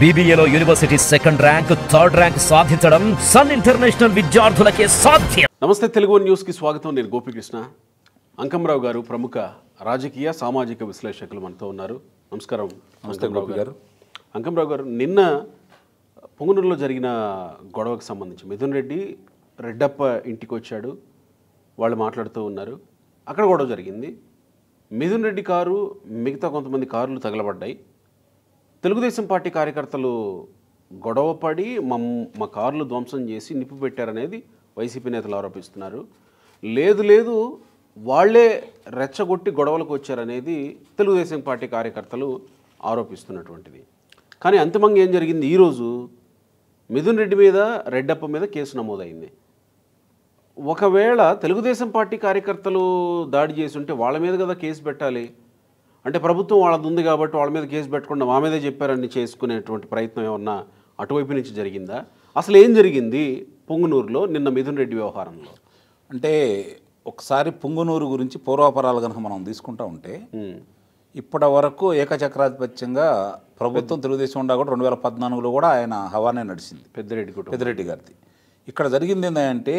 బీబీఏలో university second rank third rank సాధించడం Sun International విద్యార్థులకే సాధ్యం నమస్తే తెలుగు న్యూస్ కి స్వాగతం నేను గోపికృష్ణ అంకమరావు గారు ప్రముఖ రాజకీయ సామాజిక విశ్లేషకులు మనతో ఉన్నారు నమస్కారం అంకమరావు గారు అంకమరావు గారు నిన్న పొంగునూరులో జరిగిన గొడవకు సంబంధించి మిథున్ రెడ్డి రెడ్డప్ప ఇంటికి వచ్చాడు వాళ్ళు మాట్లాడుతూ ఉన్నారు అక్కడ గొడవ జరిగింది మిథున్ రెడ్డి కారు మిగతా కొంతమంది కార్లు తగలబడ్డాయి తెలుగుదేశం పార్టీ కార్యకర్తలు గొడవపడి మమ్ మా కార్లు ధ్వంసం చేసి నిప్పు పెట్టారనేది వైసీపీ నేతలు ఆరోపిస్తున్నారు లేదు లేదు వాళ్లే రెచ్చగొట్టి గొడవలకు వచ్చారనేది తెలుగుదేశం పార్టీ కార్యకర్తలు ఆరోపిస్తున్నటువంటిది కానీ అంతిమంగా ఏం జరిగింది ఈరోజు మిథున్ రెడ్డి మీద రెడ్డప్ప మీద కేసు నమోదైంది ఒకవేళ తెలుగుదేశం పార్టీ కార్యకర్తలు దాడి చేసి ఉంటే వాళ్ళ మీద కదా కేసు పెట్టాలి అంటే ప్రభుత్వం వాళ్ళది ఉంది కాబట్టి వాళ్ళ మీద కేసు పెట్టకుండా మా మీదే చెప్పారని చేసుకునేటువంటి ప్రయత్నం ఏమన్నా అటువైపు నుంచి జరిగిందా అసలు ఏం జరిగింది పొంగునూరులో నిన్న మిథున్ రెడ్డి వ్యవహారంలో అంటే ఒకసారి పొంగునూరు గురించి పూర్వాపరాలు కనుక మనం తీసుకుంటా ఉంటే ఇప్పటి వరకు ఏకచక్రాధిపత్యంగా ప్రభుత్వం తెలుగుదేశం ఉండా కూడా రెండు వేల పద్నాలుగులో కూడా ఆయన హవానే నడిచింది పెద్దిరెడ్డి గుట్ట పెద్దిరెడ్డి గారిది ఇక్కడ జరిగింది ఏంటంటే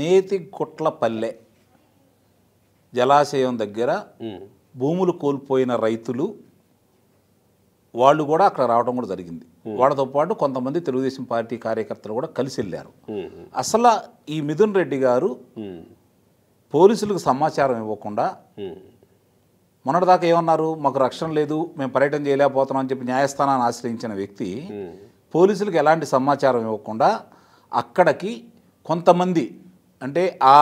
నేతి గుట్ల పల్లె జలాశయం దగ్గర భూములు కోల్పోయిన రైతులు వాళ్ళు కూడా అక్కడ రావడం కూడా జరిగింది వాళ్ళతో పాటు కొంతమంది తెలుగుదేశం పార్టీ కార్యకర్తలు కూడా కలిసి వెళ్ళారు అసలు ఈ మిథున్ రెడ్డి గారు పోలీసులకు సమాచారం ఇవ్వకుండా మొన్నటిదాకా ఏమన్నారు మాకు రక్షణ లేదు మేము పర్యటన చేయలేకపోతున్నాం అని చెప్పి న్యాయస్థానాన్ని ఆశ్రయించిన వ్యక్తి పోలీసులకు ఎలాంటి సమాచారం ఇవ్వకుండా అక్కడికి కొంతమంది అంటే ఆ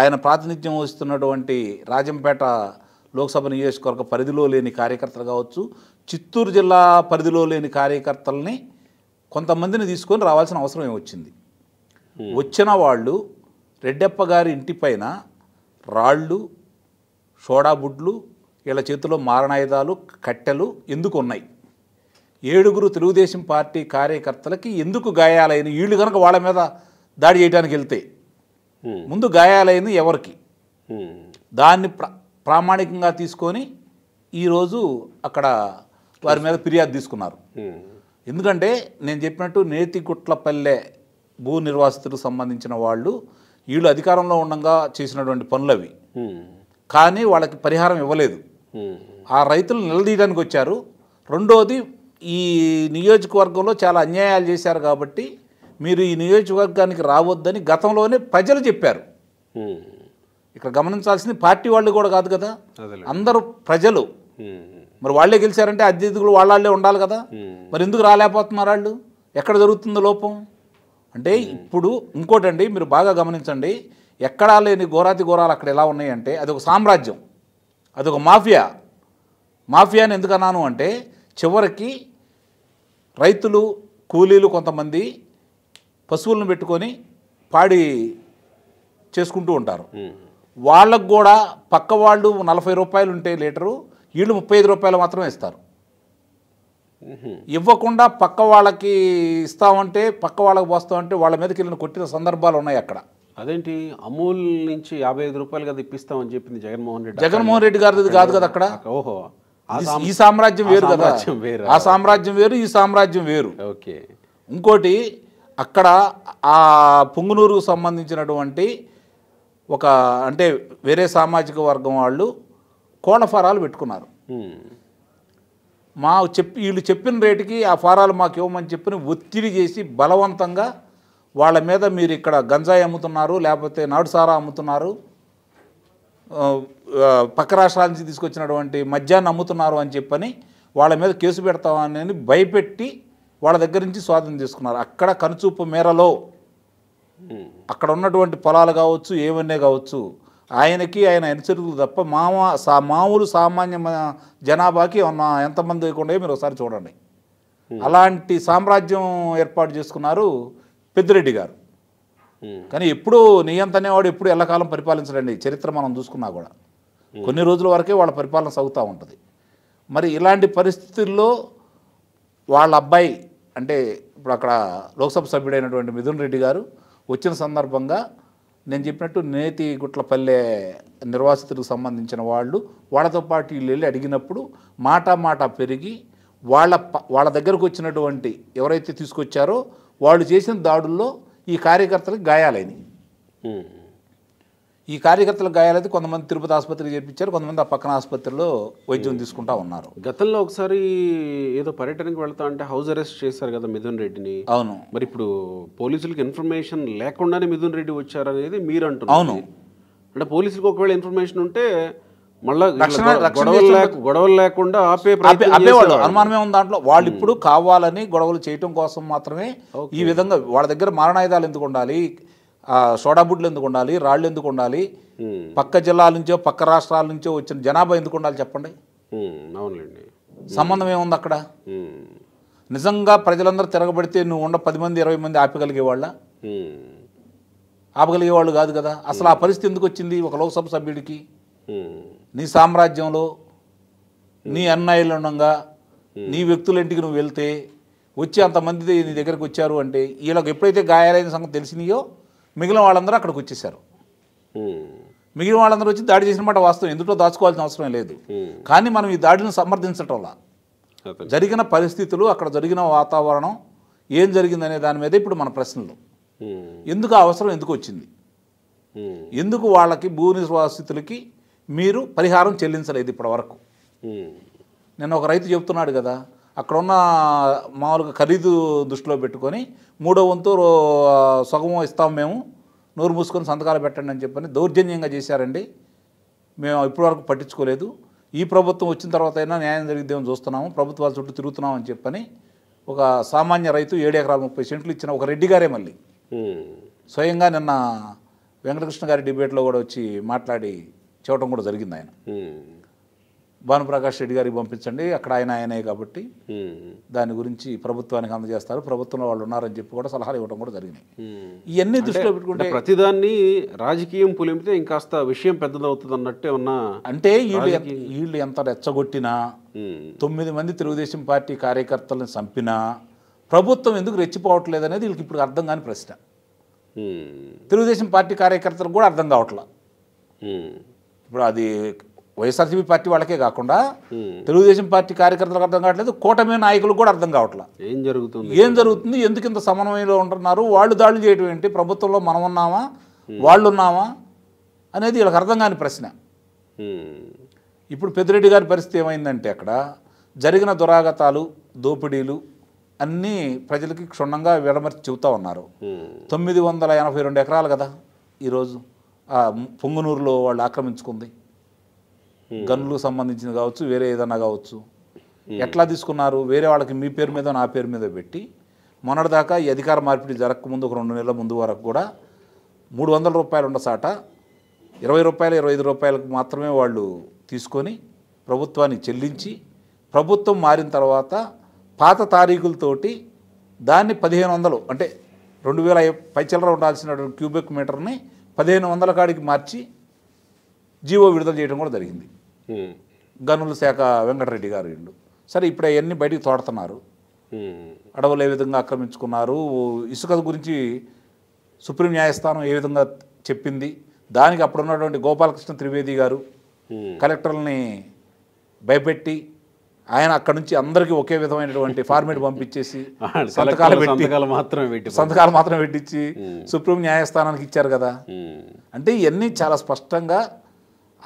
ఆయన ప్రాతినిధ్యం వహిస్తున్నటువంటి రాజంపేట లోక్సభ నియోజకవర్గ పరిధిలో లేని కార్యకర్తలు కావచ్చు చిత్తూరు జిల్లా పరిధిలో లేని కార్యకర్తలని కొంతమందిని తీసుకొని రావాల్సిన అవసరం ఏమొచ్చింది వచ్చిన వాళ్ళు రెడ్డప్ప గారి ఇంటిపైన రాళ్ళు షోడాబుడ్లు వీళ్ళ చేతిలో మారణాయుధాలు కట్టెలు ఎందుకు ఉన్నాయి ఏడుగురు తెలుగుదేశం పార్టీ కార్యకర్తలకి ఎందుకు గాయాలైన వీళ్ళు కనుక వాళ్ళ మీద దాడి చేయడానికి వెళ్తే ముందు గాయాలైన ఎవరికి దాన్ని ప్రామాణికంగా తీసుకొని ఈరోజు అక్కడ వారి మీద ఫిర్యాదు తీసుకున్నారు hmm. ఎందుకంటే నేను చెప్పినట్టు నేతిగుట్లపల్లె భూ నిర్వాసితులకు సంబంధించిన వాళ్ళు వీళ్ళు అధికారంలో ఉండగా చేసినటువంటి పనులు అవి hmm. కానీ వాళ్ళకి పరిహారం ఇవ్వలేదు hmm. ఆ రైతులు నిలదీయడానికి వచ్చారు రెండోది ఈ నియోజకవర్గంలో చాలా అన్యాయాలు చేశారు కాబట్టి మీరు ఈ నియోజకవర్గానికి రావద్దని గతంలోనే ప్రజలు చెప్పారు ఇక్కడ గమనించాల్సింది పార్టీ వాళ్ళు కూడా కాదు కదా అందరూ ప్రజలు మరి వాళ్ళే గెలిచారంటే అధ్యతిథులు వాళ్ళే ఉండాలి కదా మరి ఎందుకు రాలేకపోతున్నారు వాళ్ళు ఎక్కడ జరుగుతుందో లోపం అంటే ఇప్పుడు ఇంకోటండి మీరు బాగా గమనించండి ఎక్కడా లేని ఘోరాతి ఘోరాలు అక్కడ ఎలా ఉన్నాయంటే అది ఒక సామ్రాజ్యం అదొక మాఫియా మాఫియా అని ఎందుకు అన్నాను అంటే చివరికి రైతులు కూలీలు కొంతమంది పశువులను పెట్టుకొని పాడి చేసుకుంటూ ఉంటారు వాళ్ళకు కూడా పక్క వాళ్ళు నలభై రూపాయలు ఉంటే లీటరు వీళ్ళు ముప్పై ఐదు రూపాయలు మాత్రమే ఇస్తారు ఇవ్వకుండా పక్క వాళ్ళకి ఇస్తామంటే పక్క వాళ్ళకి పోస్తామంటే వాళ్ళ మీదకి వెళ్ళిన కొట్టిన సందర్భాలు ఉన్నాయి అక్కడ అదేంటి అమూల్ నుంచి యాభై ఐదు రూపాయలు కదా ఇప్పిస్తామని చెప్పింది జగన్మోహన్ రెడ్డి జగన్మోహన్ రెడ్డి ఇది కాదు కదా అక్కడ ఓహో ఈ సామ్రాజ్యం వేరు కదా ఆ సామ్రాజ్యం వేరు ఈ సామ్రాజ్యం వేరు ఓకే ఇంకోటి అక్కడ ఆ పుంగునూరుకు సంబంధించినటువంటి ఒక అంటే వేరే సామాజిక వర్గం వాళ్ళు కోణ ఫారాలు పెట్టుకున్నారు మా చెప్పి వీళ్ళు చెప్పిన రేటుకి ఆ ఫారాలు మాకు ఇవ్వమని చెప్పిన ఒత్తిడి చేసి బలవంతంగా వాళ్ళ మీద మీరు ఇక్కడ గంజాయి అమ్ముతున్నారు లేకపోతే నాడుసారా అమ్ముతున్నారు పక్క రాష్ట్రాల నుంచి తీసుకొచ్చినటువంటి మద్యాన్ని అమ్ముతున్నారు అని చెప్పని వాళ్ళ మీద కేసు పెడతామని భయపెట్టి వాళ్ళ దగ్గర నుంచి స్వాధీనం తీసుకున్నారు అక్కడ కనుచూపు మేరలో అక్కడ ఉన్నటువంటి పొలాలు కావచ్చు ఏమన్నా కావచ్చు ఆయనకి ఆయన అనుచరులు తప్ప మామా సా మామూలు సామాన్య జనాభాకి ఉన్న ఎంతమంది లేకుండా మీరు ఒకసారి చూడండి అలాంటి సామ్రాజ్యం ఏర్పాటు చేసుకున్నారు పెద్దిరెడ్డి గారు కానీ ఎప్పుడు నియంత అనేవాడు ఎప్పుడు ఎల్లకాలం పరిపాలించడండి చరిత్ర మనం చూసుకున్నా కూడా కొన్ని రోజుల వరకే వాళ్ళ పరిపాలన సాగుతూ ఉంటుంది మరి ఇలాంటి పరిస్థితుల్లో వాళ్ళ అబ్బాయి అంటే ఇప్పుడు అక్కడ లోక్సభ సభ్యుడైనటువంటి మిథున్ రెడ్డి గారు వచ్చిన సందర్భంగా నేను చెప్పినట్టు నేతి గుట్లపల్లె నిర్వాసితులకు సంబంధించిన వాళ్ళు వాళ్ళతో పాటు వీళ్ళు వెళ్ళి అడిగినప్పుడు మాటా మాట పెరిగి వాళ్ళ వాళ్ళ దగ్గరకు వచ్చినటువంటి ఎవరైతే తీసుకొచ్చారో వాళ్ళు చేసిన దాడుల్లో ఈ కార్యకర్తలకు గాయాలైనవి ఈ కార్యకర్తలకు గాయాలైతే కొంతమంది తిరుపతి ఆసుపత్రికి చేర్పించారు కొంతమంది ఆ పక్కన ఆసుపత్రిలో వైద్యం hmm. తీసుకుంటా ఉన్నారు గతంలో ఒకసారి ఏదో పర్యటనకు వెళ్తా అంటే హౌస్ అరెస్ట్ చేశారు కదా మిథున్ రెడ్డిని అవును మరి ఇప్పుడు పోలీసులకు ఇన్ఫర్మేషన్ లేకుండానే మిథున్ రెడ్డి వచ్చారనేది మీరు అంటున్నారు అవును అంటే పోలీసులకు ఒకవేళ ఇన్ఫర్మేషన్ ఉంటే మళ్ళీ గొడవలు లేకుండా ఆపే అనుమానమే ఉంది దాంట్లో వాళ్ళు hmm. ఇప్పుడు కావాలని గొడవలు చేయటం కోసం మాత్రమే ఈ విధంగా వాళ్ళ దగ్గర మారణాయుధాలు ఎందుకు ఉండాలి సోడా బుడ్లు ఎందుకు ఉండాలి రాళ్ళు ఎందుకు ఉండాలి పక్క జిల్లాల నుంచో పక్క రాష్ట్రాల నుంచో వచ్చిన జనాభా ఎందుకు ఉండాలి చెప్పండి అవునులేండి సంబంధం ఏముంది అక్కడ నిజంగా ప్రజలందరూ తిరగబడితే నువ్వు ఉండ పది మంది ఇరవై మంది ఆపగలిగేవాళ్ళ ఆపగలిగేవాళ్ళు కాదు కదా అసలు ఆ పరిస్థితి ఎందుకు వచ్చింది ఒక లోక్సభ సభ్యుడికి నీ సామ్రాజ్యంలో నీ అన్నాయిలు ఉండగా నీ వ్యక్తుల ఇంటికి నువ్వు వెళ్తే వచ్చి అంతమంది నీ దగ్గరకు వచ్చారు అంటే వీళ్ళకి ఎప్పుడైతే గాయాలైన సంగతి తెలిసినాయో మిగిలిన వాళ్ళందరూ అక్కడికి వచ్చేసారు మిగిలిన వాళ్ళందరూ వచ్చి దాడి చేసిన మాట వాస్తవం ఎందులో దాచుకోవాల్సిన అవసరం లేదు కానీ మనం ఈ దాడిని వల్ల జరిగిన పరిస్థితులు అక్కడ జరిగిన వాతావరణం ఏం జరిగిందనే దాని మీద ఇప్పుడు మన ప్రశ్నలు ఎందుకు అవసరం ఎందుకు వచ్చింది ఎందుకు వాళ్ళకి భూ నిర్వాసితులకి మీరు పరిహారం చెల్లించలేదు ఇప్పటి వరకు నేను ఒక రైతు చెప్తున్నాడు కదా అక్కడ ఉన్న మామూలుగా ఖరీదు దృష్టిలో పెట్టుకొని మూడో వంతు సగం ఇస్తాం మేము నోరు మూసుకొని సంతకాలు పెట్టండి అని చెప్పని దౌర్జన్యంగా చేశారండి మేము ఇప్పటివరకు పట్టించుకోలేదు ఈ ప్రభుత్వం వచ్చిన తర్వాత అయినా న్యాయం జరిగిద్దేమో చూస్తున్నాము ప్రభుత్వాల చుట్టూ తిరుగుతున్నాం అని చెప్పని ఒక సామాన్య రైతు ఏడు ఎకరాల ముప్పై సెంట్లు ఇచ్చిన ఒక రెడ్డి గారే మళ్ళీ స్వయంగా నిన్న వెంకటకృష్ణ గారి డిబేట్లో కూడా వచ్చి మాట్లాడి చెప్పడం కూడా జరిగింది ఆయన భానుప్రకాష్ రెడ్డి గారికి పంపించండి అక్కడ ఆయన ఆయనే కాబట్టి దాని గురించి ప్రభుత్వానికి అందజేస్తారు ప్రభుత్వంలో వాళ్ళు ఉన్నారని చెప్పి కూడా సలహాలు ఇవ్వడం కూడా జరిగినాయి ఇవన్నీ దృష్టిలో పెట్టుకుంటే ప్రతిదాన్ని రాజకీయం పులిమితే ఇంకా విషయం పెద్దదవుతుంది అన్నట్టే ఉన్నా అంటే వీళ్ళు వీళ్ళు ఎంత రెచ్చగొట్టినా తొమ్మిది మంది తెలుగుదేశం పార్టీ కార్యకర్తలను చంపినా ప్రభుత్వం ఎందుకు రెచ్చిపోవట్లేదు అనేది వీళ్ళకి ఇప్పుడు అర్థం కాని ప్రశ్న తెలుగుదేశం పార్టీ కార్యకర్తలకు కూడా అర్థం కావట్లా ఇప్పుడు అది వైఎస్ఆర్సీపీ పార్టీ వాళ్ళకే కాకుండా తెలుగుదేశం పార్టీ కార్యకర్తలకు అర్థం కావట్లేదు కూటమి నాయకులకు కూడా అర్థం కావట్లేదు ఏం జరుగుతుంది ఏం జరుగుతుంది ఎందుకు ఇంత సమన్వయంలో ఉంటున్నారు వాళ్ళు దాడులు చేయడం ఏంటి ప్రభుత్వంలో మనం ఉన్నామా వాళ్ళు ఉన్నామా అనేది వీళ్ళకి అర్థం కాని ప్రశ్న ఇప్పుడు పెద్దిరెడ్డి గారి పరిస్థితి ఏమైందంటే అక్కడ జరిగిన దురాగతాలు దోపిడీలు అన్నీ ప్రజలకి క్షుణ్ణంగా విడమర్చి చెబుతూ ఉన్నారు తొమ్మిది వందల ఎనభై రెండు ఎకరాలు కదా ఈరోజు పొంగునూరులో వాళ్ళు ఆక్రమించుకుంది Hmm. గన్లు సంబంధించింది కావచ్చు వేరే ఏదైనా కావచ్చు ఎట్లా తీసుకున్నారు వేరే వాళ్ళకి మీ పేరు మీద నా పేరు మీద పెట్టి మొన్నటిదాకా ఈ అధికార మార్పిడి జరగకముందు ఒక రెండు నెలల ముందు వరకు కూడా మూడు వందల రూపాయలు ఉన్న సాట ఇరవై రూపాయలు ఇరవై ఐదు రూపాయలకు మాత్రమే వాళ్ళు తీసుకొని ప్రభుత్వాన్ని చెల్లించి ప్రభుత్వం మారిన తర్వాత పాత తారీఖులతోటి దాన్ని పదిహేను వందలు అంటే రెండు వేల చిల్లర ఉండాల్సినటువంటి క్యూబిక్ మీటర్ని పదిహేను వందల కాడికి మార్చి జీవో విడుదల చేయడం కూడా జరిగింది గనుల శాఖ వెంకటరెడ్డి గారు వీళ్ళు సరే ఇప్పుడు అవన్నీ బయటికి తోడుతున్నారు అడవులు ఏ విధంగా ఆక్రమించుకున్నారు ఇసుక గురించి సుప్రీం న్యాయస్థానం ఏ విధంగా చెప్పింది దానికి అప్పుడు ఉన్నటువంటి గోపాలకృష్ణ త్రివేది గారు కలెక్టర్లని భయపెట్టి ఆయన అక్కడ నుంచి అందరికీ ఒకే విధమైనటువంటి ఫార్మేట్ పంపించేసి సంతకాలు పెట్టి సంతకాలు మాత్రం పెట్టించి సుప్రీం న్యాయస్థానానికి ఇచ్చారు కదా అంటే ఇవన్నీ చాలా స్పష్టంగా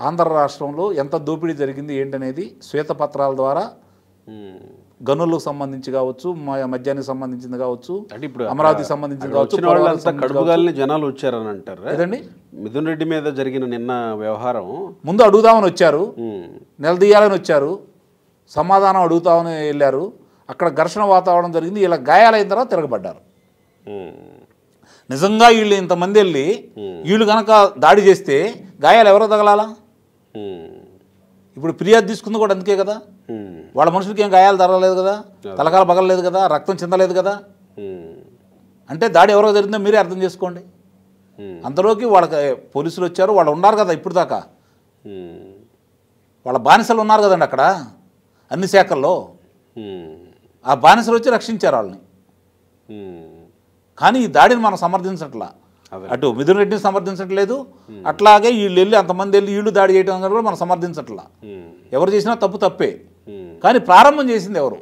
ఆంధ్ర రాష్ట్రంలో ఎంత దోపిడీ జరిగింది ఏంటనేది శ్వేతపత్రాల ద్వారా గనులకు సంబంధించి కావచ్చు మద్యానికి సంబంధించింది కావచ్చు ఇప్పుడు అమరావతి సంబంధించింది కావచ్చు జనాలు వచ్చారని అంటారు ఏదండి మిథున్ రెడ్డి మీద జరిగిన నిన్న వ్యవహారం ముందు అడుగుదామని వచ్చారు నిలదీయాలని వచ్చారు సమాధానం అడుగుతామని వెళ్ళారు అక్కడ ఘర్షణ వాతావరణం జరిగింది ఇలా గాయాలైన తర్వాత తిరగబడ్డారు నిజంగా వీళ్ళు ఇంతమంది వెళ్ళి వీళ్ళు కనుక దాడి చేస్తే గాయాలు ఎవరో తగలాలా ఇప్పుడు ఫిర్యాదు తీసుకుంది కూడా అందుకే కదా వాళ్ళ మనుషులకి ఏం గాయాలు తరలేదు కదా తలకాలు బగలలేదు కదా రక్తం చెందలేదు కదా అంటే దాడి ఎవరో జరిగిందో మీరే అర్థం చేసుకోండి అందులోకి వాళ్ళకి పోలీసులు వచ్చారు వాళ్ళు ఉన్నారు కదా ఇప్పుడు దాకా వాళ్ళ బానిసలు ఉన్నారు కదండి అక్కడ అన్ని శాఖల్లో ఆ బానిసలు వచ్చి రక్షించారు వాళ్ళని కానీ ఈ దాడిని మనం సమర్థించట్లా అటు మిథున్ రెడ్డిని సమర్థించట్లేదు అట్లాగే వీళ్ళు వెళ్ళి అంతమంది వెళ్ళి వీళ్ళు దాడి చేయడం కూడా మనం సమర్థించట్లా ఎవరు చేసినా తప్పు తప్పే కానీ ప్రారంభం చేసింది ఎవరు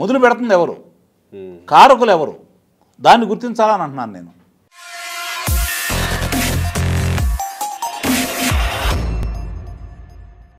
మొదలు పెడుతుంది ఎవరు కారకులు ఎవరు దాన్ని గుర్తించాలని అంటున్నాను నేను